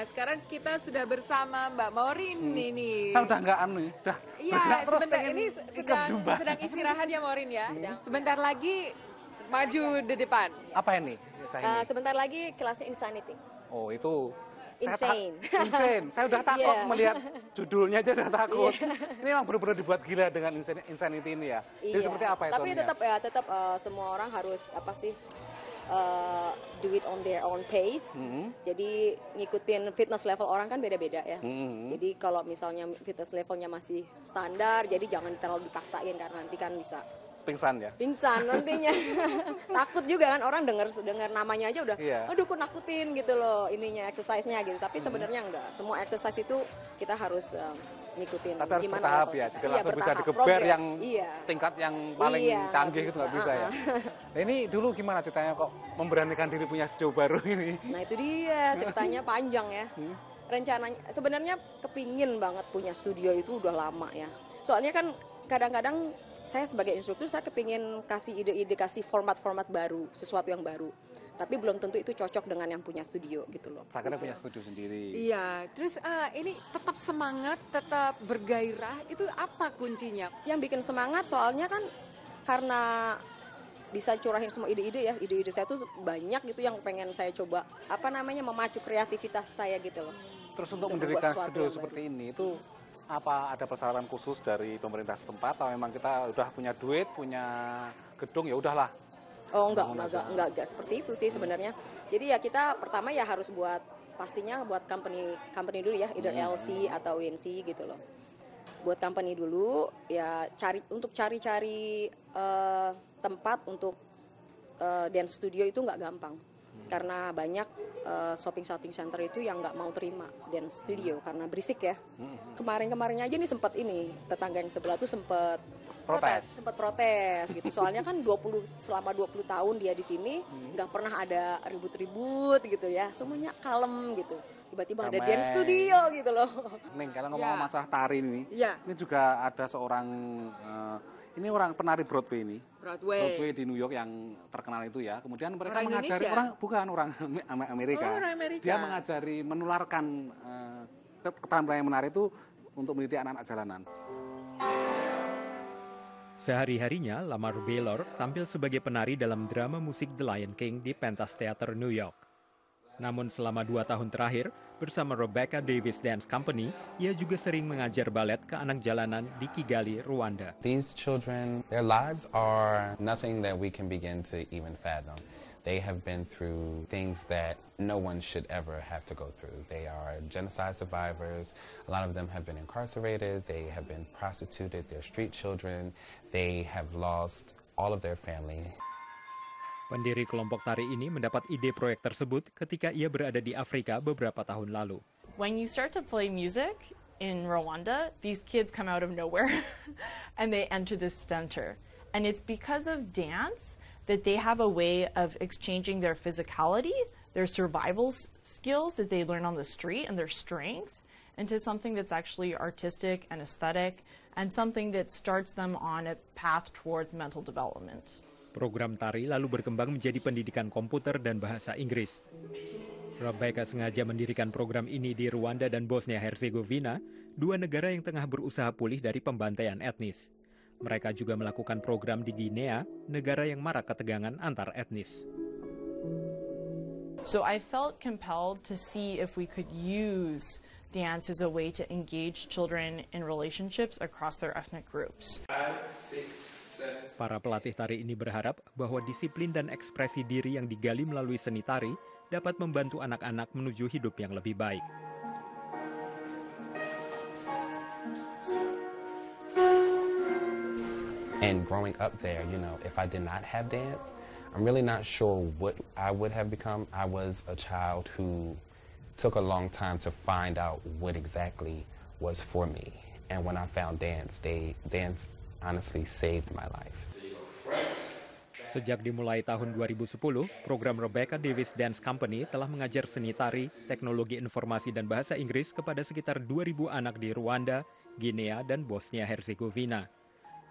Nah, sekarang kita sudah bersama Mbak Maureen hmm. ini. Saya udah nggak anu ya, udah. Iya, sebentar ini sedang, sedang istirahat ya Maureen ya. Hmm. Sebentar lagi maju di depan. Apa ini? Uh, sebentar lagi kelasnya Insanity. Oh, itu insane. Saya insane. Saya udah takut yeah. melihat judulnya aja udah takut. Yeah. Ini memang benar-benar dibuat gila dengan insanity ini ya. Jadi iya. seperti apa ya? Tapi tetap ya tetap uh, semua orang harus apa sih uh, do it on their own pace. Mm-hmm. Jadi ngikutin fitness level orang kan beda-beda ya. Mm-hmm. Jadi kalau misalnya fitness levelnya masih standar, jadi jangan terlalu dipaksain karena nanti kan bisa pingsan ya. Pingsan nantinya. Takut juga kan orang dengar dengar namanya aja udah yeah. aduh kok nakutin gitu loh ininya exercise-nya gitu. Tapi mm-hmm. sebenarnya enggak. Semua exercise itu kita harus um, ngikutin tapi harus gimana bertahap ya tidak kan. iya, langsung bisa digeber yang iya. tingkat yang paling iya, canggih itu nggak bisa, ya nah, ini dulu gimana ceritanya kok memberanikan diri punya studio baru ini nah itu dia ceritanya panjang ya hmm. rencananya sebenarnya kepingin banget punya studio itu udah lama ya soalnya kan kadang-kadang saya sebagai instruktur saya kepingin kasih ide-ide kasih format-format baru sesuatu yang baru tapi belum tentu itu cocok dengan yang punya studio gitu loh. Seakan punya gitu. studio sendiri. Iya, terus uh, ini tetap semangat, tetap bergairah itu apa kuncinya? Yang bikin semangat soalnya kan karena bisa curahin semua ide-ide ya ide-ide saya tuh banyak gitu yang pengen saya coba apa namanya memacu kreativitas saya gitu loh terus untuk, mendirikan studio seperti ini itu apa ada persyaratan khusus dari pemerintah setempat atau memang kita udah punya duit punya gedung ya udahlah Oh enggak, oh, enggak, enggak, enggak, enggak seperti itu sih sebenarnya. Jadi ya kita pertama ya harus buat pastinya buat company company dulu ya, either hmm. LC atau UNC gitu loh. Buat company dulu ya cari untuk cari-cari uh, tempat untuk uh, dance studio itu enggak gampang. Hmm. Karena banyak uh, shopping-shopping center itu yang enggak mau terima dance studio hmm. karena berisik ya. Hmm. Kemarin-kemarinnya aja nih sempat ini tetangga yang sebelah tuh sempat protes. protes sempat protes gitu soalnya kan 20 selama 20 tahun dia di sini nggak hmm. pernah ada ribut-ribut gitu ya semuanya kalem gitu tiba-tiba ada dance studio gitu loh Neng kalau ngomong ya. masalah tari ini ya. ini juga ada seorang uh, ini orang penari Broadway ini Broadway. Broadway di New York yang terkenal itu ya kemudian mereka orang mengajari Indonesia? orang bukan orang Amerika, oh, Amerika dia mengajari menularkan uh, keterampilan yang menarik itu untuk mendidik anak-anak jalanan. Sehari-harinya, Lamar Baylor tampil sebagai penari dalam drama musik The Lion King di pentas teater New York. Namun selama dua tahun terakhir, bersama Rebecca Davis Dance Company, ia juga sering mengajar balet ke anak jalanan di Kigali, Rwanda. These children, their lives are nothing that we can begin to even fathom. They have been through things that no one should ever have to go through. They are genocide survivors. A lot of them have been incarcerated. They have been prostituted. They're street children. They have lost all of their family. Pendiri kelompok tari ini mendapat ide proyek tersebut ketika ia berada di Afrika beberapa tahun lalu. When you start to play music in Rwanda, these kids come out of nowhere and they enter this center. And it's because of dance that they have a way of exchanging their physicality, their survival skills that they learn on the street, and their strength into something that's actually artistic and aesthetic and something that starts them on a path towards mental development. Program tari lalu berkembang menjadi pendidikan komputer dan bahasa Inggris. Rebecca sengaja mendirikan program ini di Rwanda dan Bosnia Herzegovina, dua negara yang tengah berusaha pulih dari pembantaian etnis. Mereka juga melakukan program di Guinea, negara yang marak ketegangan antar etnis. So I felt compelled to see if we could use dance as a way to engage children in relationships across their ethnic groups. Para pelatih tari ini berharap bahwa disiplin dan ekspresi diri yang digali melalui seni tari dapat membantu anak-anak menuju hidup yang lebih baik. And growing up there, you know, if I did not have dance, I'm really not sure what I would have become. I was a child who took a long time to find out what exactly was for me. And when I found dance, they, dance honestly saved my life. Sejak dimulai tahun 2010, program Rebecca Davis Dance Company telah mengajar seni tari, teknologi informasi dan bahasa Inggris kepada sekitar 2.000 anak di Rwanda, Guinea, dan Bosnia-Herzegovina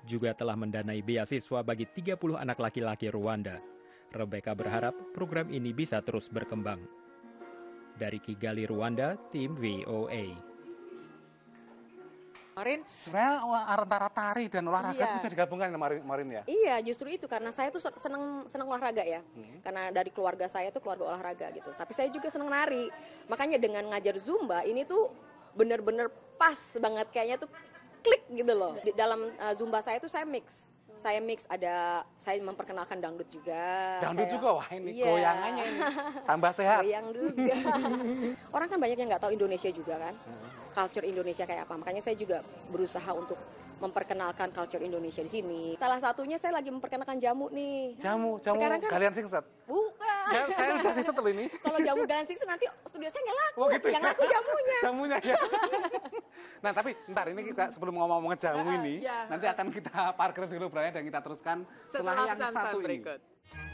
juga telah mendanai beasiswa bagi 30 anak laki-laki Rwanda. Rebecca berharap program ini bisa terus berkembang. Dari Kigali, Rwanda, tim VOA. Marin, sebenarnya antara tari dan olahraga iya. bisa digabungkan kemarin, ya? Iya, justru itu karena saya tuh seneng seneng olahraga ya. Hmm. Karena dari keluarga saya tuh keluarga olahraga gitu. Tapi saya juga seneng nari. Makanya dengan ngajar zumba ini tuh bener-bener pas banget kayaknya tuh klik gitu loh. Di dalam uh, Zumba saya itu saya mix. Saya mix ada saya memperkenalkan dangdut juga. Dangdut saya, juga wah ini yeah. goyangannya ini. Tambah sehat. Goyang juga. Orang kan banyak yang nggak tahu Indonesia juga kan. Culture Indonesia kayak apa. Makanya saya juga berusaha untuk memperkenalkan culture Indonesia di sini. Salah satunya saya lagi memperkenalkan jamu nih. Jamu, jamu. Sekarang kan kalian singset. Bukan. Saya, saya udah singset loh ini. Kalau jamu kalian singset nanti studio saya nggak laku. Oh, gitu ya? Yang laku jamunya. Jamunya ya. Nah tapi ntar ini kita sebelum ngomong-ngomong jauh ini, iya, nanti akan kita parkir dulu berani dan kita teruskan setelah, setelah yang satu ini.